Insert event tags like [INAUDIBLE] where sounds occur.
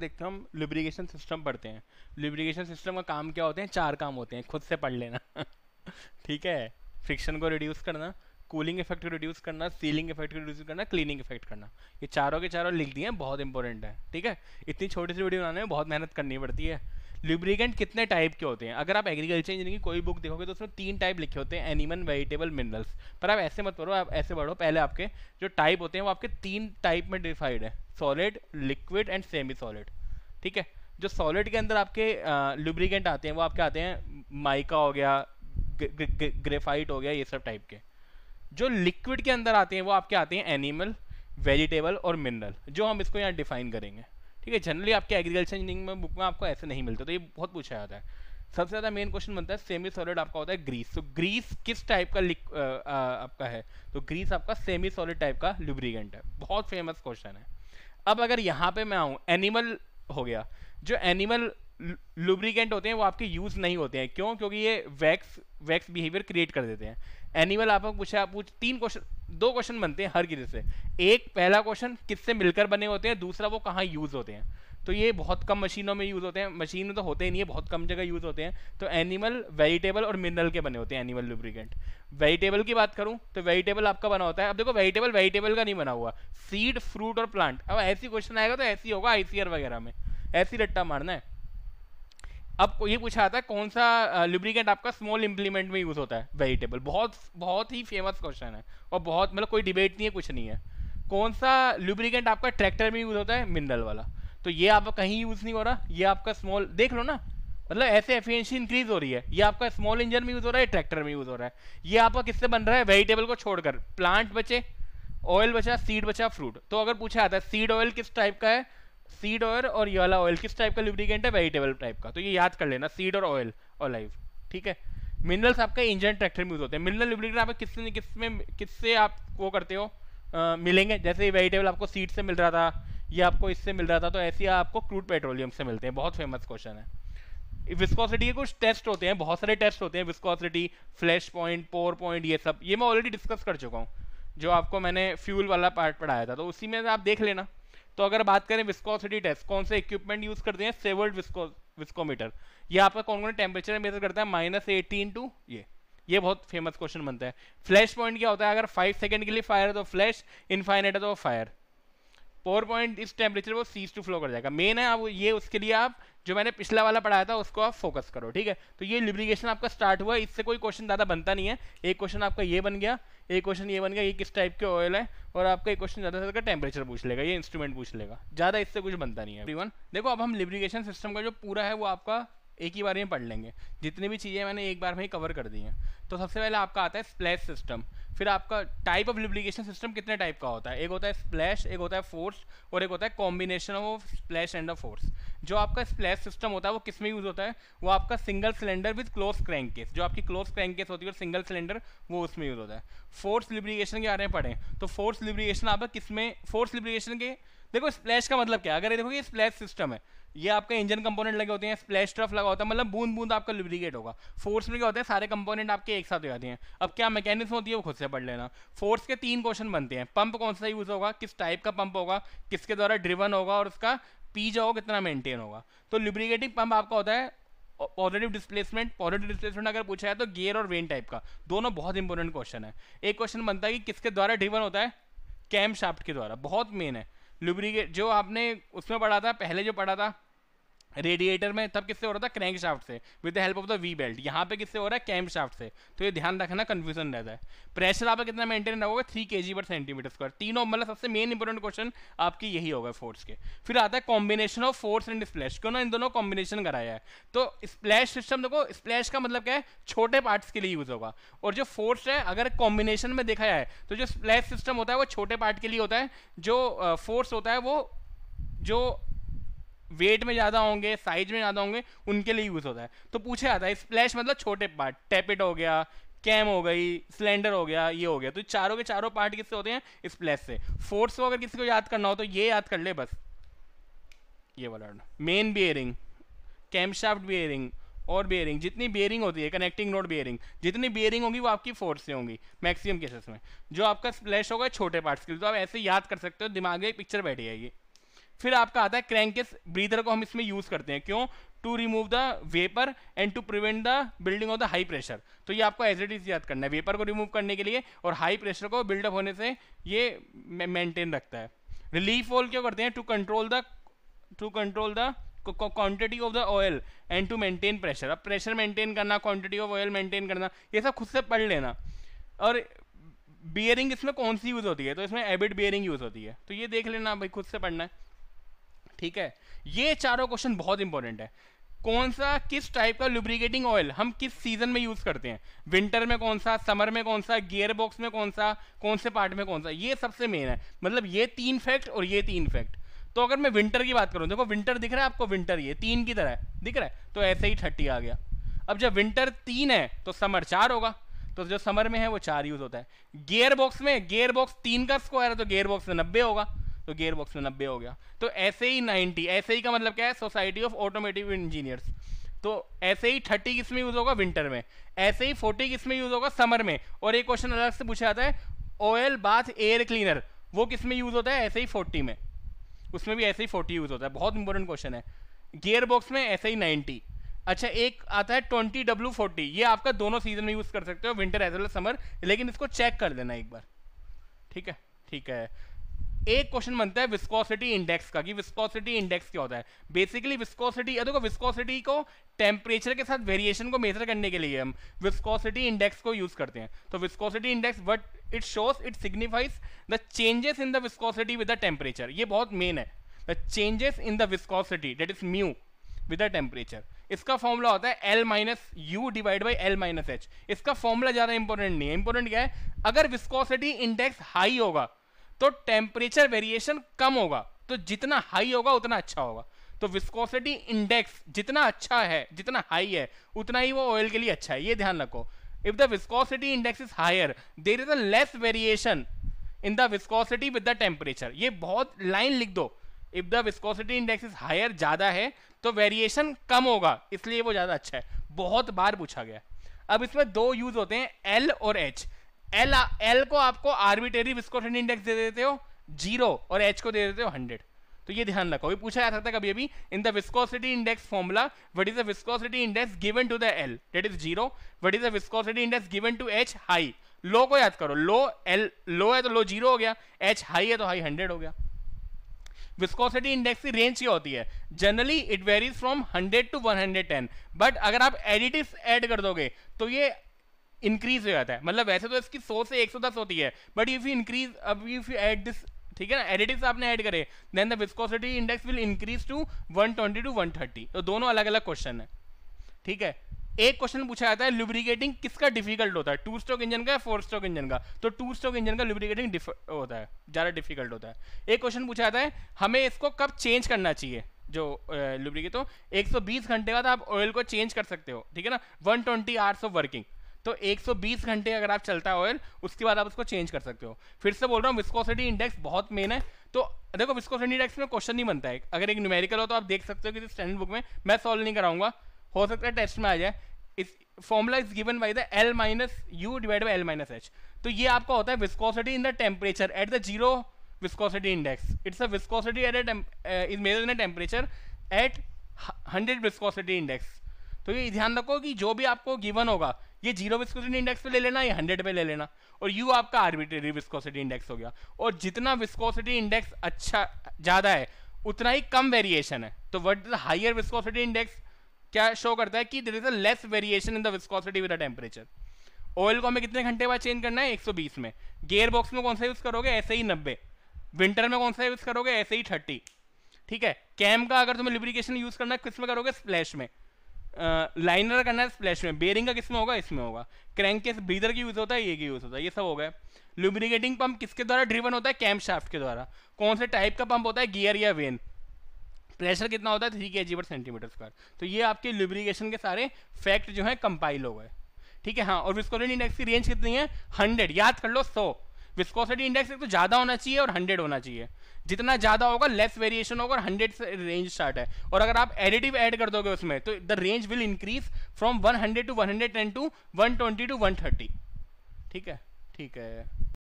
देखते हैं हम लिब्रिगेशन सिस्टम पढ़ते हैं लिब्रिगेशन सिस्टम का काम क्या होते हैं चार काम होते हैं खुद से पढ़ लेना [LAUGHS] ठीक है फ्रिक्शन को रिड्यूस करना कूलिंग इफेक्ट को रिड्यूस करना सीलिंग इफेक्ट को रिड्यूस करना क्लीनिंग इफेक्ट करना ये चारों के चारों लिख दिए हैं बहुत इंपॉर्टेंट है ठीक है इतनी छोटी सी वीडियो बनाने में बहुत मेहनत करनी पड़ती है लिब्रिकेंट कितने टाइप के होते हैं अगर आप एग्रीकल्चर इंजीनियरिंग की कोई बुक देखोगे तो उसमें तीन टाइप लिखे होते हैं एनिमल वेजिटेबल मिनरल्स पर आप ऐसे मत पढ़ो आप ऐसे पढ़ो पहले आपके जो टाइप होते हैं वो आपके तीन टाइप में डिफाइड है solid liquid and semi solid ठीक है जो सॉलिड के अंदर आपके लुब्रिकेंट आते हैं वो आपके आते हैं माइका हो गया ग्रेफाइट हो गया ये सब टाइप के जो लिक्विड के अंदर आते हैं वो आपके आते हैं एनिमल वेजिटेबल और मिनरल जो हम इसको यहाँ डिफाइन करेंगे ठीक है जनरली आपके एग्रीकल्चर इंजीनियरिंग में बुक में आपको ऐसे नहीं मिलते तो ये बहुत पूछा जाता है सबसे ज़्यादा मेन क्वेश्चन बनता है सेमी सॉलिड आपका होता है ग्रीस तो ग्रीस किस टाइप का आ, आ, आपका है तो ग्रीस आपका सेमी सॉलिड टाइप का लुब्रिकेंट है बहुत फेमस क्वेश्चन है अब अगर यहाँ पे मैं आऊँ एनिमल हो गया जो एनिमल लुब्रिकेंट होते हैं वो आपके यूज़ नहीं होते हैं क्यों क्योंकि ये वैक्स वैक्स बिहेवियर क्रिएट कर देते हैं एनिमल आपको पूछा पूछ तीन क्वेश्चन दो क्वेश्चन बनते हैं हर किसी से एक पहला क्वेश्चन किससे मिलकर बने होते हैं दूसरा वो कहाँ यूज़ होते हैं तो ये बहुत कम मशीनों में यूज़ होते हैं मशीन में तो होते ही नहीं है बहुत कम जगह यूज़ होते हैं तो एनिमल वेजिटेबल और मिनरल के बने होते हैं एनिमल लुब्रिकेंट वेजिटेबल की बात करूँ तो वेजिटेबल आपका बना होता है अब देखो वेजिटेबल वेजिटेबल का नहीं बना हुआ सीड फ्रूट और प्लांट अब ऐसी क्वेश्चन आएगा तो ऐसी होगा आई वगैरह में ऐसी रट्टा मारना है अब ये पूछा जाता है कौन सा लुब्रिकेंट आपका स्मॉल इम्प्लीमेंट में यूज़ होता है वेजिटेबल बहुत बहुत ही फेमस क्वेश्चन है और बहुत मतलब कोई डिबेट नहीं है कुछ नहीं है कौन सा लुब्रिकेंट आपका ट्रैक्टर में यूज़ होता है मिनरल वाला तो ये आपका कहीं यूज़ नहीं हो रहा ये आपका स्मॉल देख लो ना मतलब ऐसे एफिशिएंसी इंक्रीज हो रही है ये आपका स्मॉल इंजन में यूज़ हो रहा है ट्रैक्टर में यूज़ हो रहा है ये आपका किससे बन रहा है वेजिटेबल को छोड़कर प्लांट बचे ऑयल बचा सीड बचा फ्रूट तो अगर पूछा जाता है सीड ऑयल किस टाइप का है सीड ऑयल और ये वाला ऑयल किस टाइप का लुब्रिकेंट है वेजिटेबल टाइप का तो ये याद कर लेना सीड और ऑयल और लाइव ठीक है मिनरल्स आपका इंजन ट्रैक्टर में यूज होते हैं मिनरल लुब्रिकेंट आप किस में किससे आप वो करते हो आ, मिलेंगे जैसे वेजिटेबल आपको सीड से मिल रहा था या आपको इससे मिल रहा था तो ऐसे आपको क्रूड पेट्रोलियम से मिलते हैं बहुत फेमस क्वेश्चन है विस्कोसिटी के कुछ टेस्ट होते हैं बहुत सारे टेस्ट होते हैं viscosity flash point pour point ये सब ये मैं ऑलरेडी डिस्कस कर चुका हूँ जो आपको मैंने फ्यूल वाला पार्ट पढ़ाया था तो उसी में आप देख लेना तो अगर बात करें विस्कोसिटी टेस्ट कौन से इक्विपमेंट यूज करते हैं सेवर्ड विस्को विस्कोमीटर ये आपका कौन कौन टेम्परेचर मेजर करता है माइनस एटीन टू ये ये बहुत फेमस क्वेश्चन बनता है फ्लैश पॉइंट क्या होता है अगर फाइव सेकंड के लिए फायर है तो फ्लैश इनफाइनेट है तो फायर पावर पॉइंट इस टेम्परेचर वो सीज टू फ्लो कर जाएगा मेन है आप ये उसके लिए आप जो मैंने पिछला वाला पढ़ाया था उसको आप फोकस करो ठीक है तो ये लिब्रिगेशन आपका स्टार्ट हुआ इससे कोई क्वेश्चन ज़्यादा बनता नहीं है एक क्वेश्चन आपका ये बन गया एक क्वेश्चन ये बन गया ये किस टाइप के ऑयल है और आपका एक क्वेश्चन ज़्यादा ज़्यादा टेम्परेचर पूछ लेगा ये इंस्ट्रूमेंट पूछ लेगा ज़्यादा इससे कुछ बनता नहीं है एवरीवन देखो अब हम लिब्रिगेशन सिस्टम का जो पूरा है वो आपका एक ही बार में पढ़ लेंगे जितनी भी चीज़ें मैंने एक बार में ही कवर कर दी हैं तो सबसे पहले आपका आता है स्प्लैश सिस्टम फिर आपका टाइप ऑफ लिब्लिकेशन सिस्टम कितने टाइप का होता है एक होता है स्प्लैश एक होता है फोर्स और एक होता है combination of splash and of force जो आपका स्प्लैश सिस्टम होता है वो किस में यूज़ होता है वो आपका single cylinder with close crank case जो आपकी क्लोज क्रैंक केस होती है और सिंगल सिलेंडर वो उसमें यूज़ होता है फोर्स लिब्रिकेशन के बारे में पढ़ें तो फोर्स लिब्रिकेशन आपका किस में फोर्स लिब्रिकेशन के देखो स्प्लैश का मतलब क्या अगर ये देखो ये स्प्लैश सिस्टम है ये आपका इंजन कंपोनेंट लगे होते हैं स्प्लैश ट्रफ लगा होता है मतलब बूंद बूंद आपका लिब्रिकेट होगा फोर्स में क्या होता है सारे कंपोनेंट आपके एक साथ हो जाते हैं अब क्या मैकेनिज्म होती है वो खुद से अच्छे पढ़ लेना फोर्स के तीन क्वेश्चन बनते हैं पंप कौन सा यूज़ होगा किस टाइप का पंप होगा किसके द्वारा ड्रिवन होगा और उसका पी जो होगा कितना मेंटेन होगा तो लिब्रिकेटिंग पंप आपका होता है पॉजिटिव डिस्प्लेसमेंट पॉजिटिव डिस्प्लेसमेंट अगर पूछा है तो गियर और वेन टाइप का दोनों बहुत इंपॉर्टेंट क्वेश्चन है एक क्वेश्चन बनता है कि किसके द्वारा ड्रिवन होता है कैम शाफ्ट के द्वारा बहुत मेन है लुब्रिकेट जो आपने उसमें पढ़ा था पहले जो पढ़ा था रेडिएटर में तब किससे हो रहा था क्रैंक शाफ्ट से with the help of the V belt यहाँ पे किससे हो रहा है कैम्प शाफ्ट से तो ये ध्यान रखना कन्फ्यूजन रहता है प्रेशर आपका कितना मेंटेन रहोगे थ्री के जी पर सेंटीमीटर स्क्वायर तीनों मतलब सबसे मेन इंपॉर्टेंट क्वेश्चन आपके यही होगा फोर्स के फिर आता है combination of force and splash क्यों ना इन दोनों कॉम्बिनेशन कराया है तो स्प्लैश सिस्टम देखो स्प्लैश का मतलब क्या है छोटे पार्ट्स के लिए यूज होगा और जो फोर्स है अगर कॉम्बिनेशन में देखा जाए तो जो स्प्लैश सिस्टम होता है वो छोटे पार्ट के लिए होता है जो फोर्स होता है वो जो वेट में ज़्यादा होंगे साइज में ज़्यादा होंगे उनके लिए यूज़ होता है तो पूछा जाता है स्प्लैश मतलब छोटे पार्ट टैपेट हो गया कैम हो गई सिलेंडर हो गया ये हो गया तो चारों के चारों पार्ट किससे होते हैं स्प्लैश से फोर्स को अगर किसी को याद करना हो तो ये याद कर ले बस ये वाला मेन बियरिंग कैम्पशाफ्ट बियरिंग और बियरिंग जितनी बियरिंग होती है कनेक्टिंग नोड बियरिंग जितनी बियरिंग होगी वो आपकी फोर्स से होंगी मैक्सिमम केसेस में जो आपका स्प्लैश होगा छोटे पार्ट्स के लिए तो आप ऐसे याद कर सकते हो दिमाग में एक पिक्चर बैठ जाएगी फिर आपका आता है क्रैंकेस ब्रीदर को हम इसमें यूज करते हैं क्यों to remove the vapour and to prevent the building of the high pressure तो ये आपको एज इट इज याद करना है वेपर को रिमूव करने के लिए और हाई प्रेशर को बिल्डअप होने से ये मेंटेन रखता है रिलीफ वॉल क्या करते हैं to control the to control the quantity of the oil and to maintain pressure अब प्रेशर मेंटेन करना क्वांटिटी ऑफ ऑयल मेंटेन करना ये सब खुद से पढ़ लेना और बियरिंग इसमें कौन सी यूज़ होती है तो इसमें एबिट बियरिंग यूज़ होती है तो ये देख लेना भाई खुद से पढ़ना है ठीक है ये चारों क्वेश्चन बहुत इंपॉर्टेंट है कौन सा किस टाइप का लुब्रिकेटिंग ऑयल हम किस सीजन में यूज करते हैं विंटर में कौन सा समर में कौन सा गियर बॉक्स में कौन सा कौन से पार्ट में कौन सा ये सबसे मेन है मतलब ये तीन फैक्ट और ये तीन फैक्ट तो अगर मैं विंटर की बात करूं देखो विंटर दिख रहा है आपको विंटर ये तीन की तरह है दिख रहा है तो ऐसे ही थर्टी आ गया अब जब विंटर तीन है तो समर चार होगा तो जो समर में है वो चार यूज होता है गेयर बॉक्स में गेयर बॉक्स तीन का स्क्वायर है तो गेयर बॉक्स में नब्बे होगा तो गेयर बॉक्स में नब्बे हो गया तो ऐसे ही नाइन्टी ऐसे ही का मतलब क्या है सोसाइटी ऑफ ऑटोमेटिव इंजीनियर्स तो ऐसे ही थर्टी किस में यूज़ होगा विंटर में ऐसे ही फोर्टी किस में यूज़ होगा समर में और एक क्वेश्चन अलग से पूछा जाता है ऑयल बाथ एयर क्लीनर वो किस में यूज़ होता है ऐसे ही फोर्टी में उसमें भी ऐसे ही फोर्टी यूज़ होता है बहुत इंपॉर्टेंट क्वेश्चन है गियर बॉक्स में ऐसे ही नाइन्टी अच्छा एक आता है ट्वेंटी डब्ल्यू फोर्टी ये आपका दोनों सीजन में यूज़ कर सकते हो विंटर एज वेल समर लेकिन इसको चेक कर देना एक बार ठीक है ठीक है एक क्वेश्चन बनता है विस्कोसिटी इंडेक्स का कि विस्कोसिटी इंडेक्स क्या होता है बेसिकली विस्कोसिटी देखो विस्कोसिटी को टेम्परेचर के साथ वेरिएशन को मेजर करने के लिए हम विस्कोसिटी इंडेक्स को यूज करते हैं तो viscosity index but it shows it signifies the changes in the viscosity with the temperature ये बहुत मेन है the changes in the viscosity that is mu with the temperature इसका फॉर्मूला होता है L minus U divide by L minus H इसका formula ज़्यादा important नहीं है इंपॉर्टेंट क्या है अगर विस्कोसिटी इंडेक्स हाई होगा तो टेम्परेचर वेरिएशन कम होगा तो जितना हाई होगा उतना अच्छा होगा तो विस्कोसिटी इंडेक्स जितना अच्छा है जितना हाई है उतना ही वो ऑयल के लिए अच्छा है ये ध्यान रखो if the viscosity index is higher there is a less variation in the viscosity with the temperature ये बहुत लाइन लिख दो if the viscosity index is higher ज़्यादा है तो वेरिएशन कम होगा इसलिए वो ज़्यादा अच्छा है बहुत बार पूछा गया अब इसमें दो यूज होते हैं एल और एच एल एल को आपको आर्बिटेरी विस्कोसेंट इंडेक्स दे देते हो जीरो और एच को दे देते हो हंड्रेड तो ये ध्यान रखो ये पूछा जा सकता है कभी अभी in the viscosity index formula what is the viscosity index given to the L that is zero what is the viscosity index given to H high low को याद करो लो एल लो है तो लो जीरो हो गया एच हाई है तो high hundred हो गया विस्कोसिटी इंडेक्स की रेंज क्या होती है generally it varies from hundred to one hundred ten but अगर आप एडिटिव एड कर दोगे तो ये इंक्रीज हो जाता है मतलब वैसे तो इसकी सौ से एक सौ दस होती है बट इफ यू इंक्रीज अब इफ यू एड दिस ठीक है ना एडिटिव्स आपने ऐड करे then the viscosity index will increase to 120 to 130 तो दोनों अलग अलग क्वेश्चन है ठीक है एक क्वेश्चन पूछा जाता है लुब्रिकेटिंग किसका डिफिकल्ट होता है टू स्ट्रोक इंजन का या फोर स्ट्रोक इंजन का तो टू स्ट्रोक इंजन का लुब्रिकेटिंग होता है ज़्यादा डिफिकल्ट होता है एक क्वेश्चन पूछा जाता है हमें इसको कब चेंज करना चाहिए जो लुब्रिकेट हो 120 घंटे बाद आप ऑयल को चेंज कर सकते हो ठीक है ना 120 आवर्स ऑफ वर्किंग तो 120 घंटे अगर आप चलता है ऑयल उसके बाद आप उसको चेंज कर सकते हो फिर से बोल रहा हूँ विस्कोसिटी इंडेक्स बहुत मेन है तो देखो विस्कोसिटी इंडेक्स में क्वेश्चन नहीं बनता है अगर एक न्यूमेरिकल हो तो आप देख सकते हो किसी स्टैंडर्ड बुक में मैं सॉल्व नहीं कराऊंगा हो सकता है टेस्ट में आ जाए इस formula is given by the L minus U divide by L minus H तो ये आपका होता है viscosity in the temperature at the zero viscosity index it's a viscosity at is measure in the temperature at hundred viscosity index तो ये ध्यान रखो कि जो भी आपको गिवन होगा ये जीरो विस्कोसिटी इंडेक्स पे ले लेना ये हंड्रेड पे ले लेना और यू आपका आर्बिट्रेरी विस्कोसिटी इंडेक्स हो गया और जितना विस्कोसिटी इंडेक्स अच्छा ज़्यादा है उतना ही कम वेरिएशन है तो what is higher viscosity index क्या शो करता है कि there is a less variation in the viscosity with the temperature oil को हमें कितने घंटे बाद चेंज करना है 120 में गेयर बॉक्स में कौन सा यूज़ करोगे ऐसे ही 90 विंटर में कौन सा यूज़ करोगे ऐसे ही 30 ठीक है कैम का अगर तुम्हें लिब्रिकेशन यूज़ करना है किस में करोगे स्प्लैश में लाइनर करना है स्प्लैश में बेरिंग का किसमें होगा इसमें होगा क्रैंक के ब्रीदर की यूज़ होता है ये की यूज़ होता है ये सब हो गया लुब्रिकेटिंग पंप किसके द्वारा ड्रिवन होता है कैम्प शाफ्ट के द्वारा कौन से टाइप का पंप होता है गियर या वेन प्रेशर कितना होता है थ्री के जी पर सेंटीमीटर स्क्वायर तो ये आपके लुब्रिकेशन के सारे फैक्ट जो है कंपाइल हो गए ठीक है हाँ और विस्कोलिन इंडेक्स की रेंज कितनी है हंड्रेड याद कर लो सौ विस्कोसिटी इंडेक्स एक तो ज़्यादा होना चाहिए और हंड्रेड होना चाहिए जितना ज़्यादा होगा लेस वेरिएशन होगा और हंड्रेड से रेंज स्टार्ट है और अगर आप एडिटिव ऐड कर दोगे उसमें तो the range will increase from one hundred to one hundred ten to one twenty to one thirty ठीक है ठीक है